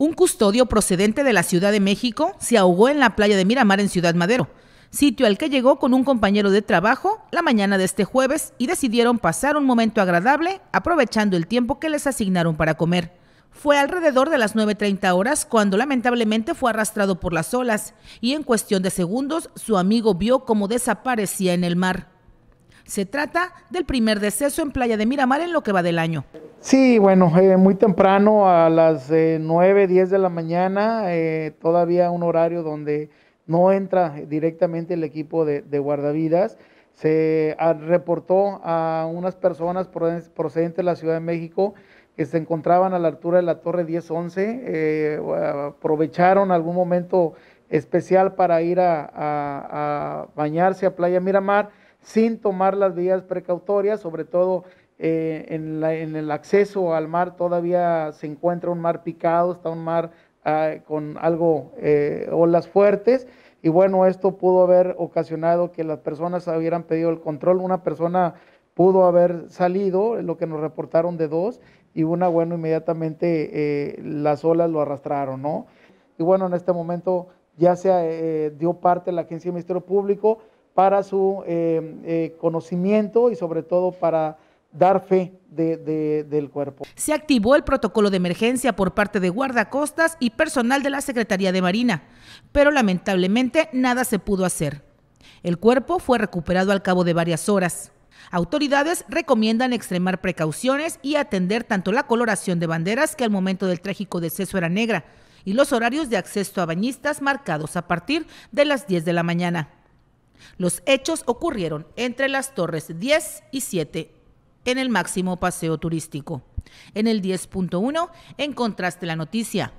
Un custodio procedente de la Ciudad de México se ahogó en la playa de Miramar en Ciudad Madero, sitio al que llegó con un compañero de trabajo la mañana de este jueves y decidieron pasar un momento agradable aprovechando el tiempo que les asignaron para comer. Fue alrededor de las 9.30 horas cuando lamentablemente fue arrastrado por las olas y en cuestión de segundos su amigo vio cómo desaparecía en el mar. Se trata del primer deceso en Playa de Miramar en lo que va del año. Sí, bueno, eh, muy temprano, a las 9, eh, 10 de la mañana, eh, todavía un horario donde no entra directamente el equipo de, guardavidas. Se ah, reportó a unas personas procedentes de la Ciudad de México que se encontraban a la altura de la Torre 1011. aprovecharon algún momento especial para ir a bañarse a Playa Miramar sin tomar las vías precautorias, sobre todo eh, en, el acceso al mar todavía se encuentra un mar picado, está un mar ah, con algo, eh, olas fuertes. Y bueno, esto pudo haber ocasionado que las personas hubieran pedido el control. Una persona pudo haber salido, lo que nos reportaron de dos, y una, bueno, inmediatamente eh, las olas lo arrastraron, ¿no? Y bueno, en este momento ya se dio parte la Agencia de Ministerio Público, para su eh, eh, conocimiento y sobre todo para dar fe del cuerpo. Se activó el protocolo de emergencia por parte de guardacostas y personal de la Secretaría de Marina, pero lamentablemente nada se pudo hacer. El cuerpo fue recuperado al cabo de varias horas. Autoridades recomiendan extremar precauciones y atender tanto la coloración de banderas que al momento del trágico deceso era negra y los horarios de acceso a bañistas marcados a partir de las 10 de la mañana. Los hechos ocurrieron entre las torres 10 y 7 en el máximo paseo turístico. En el 10.1 encontraste la noticia.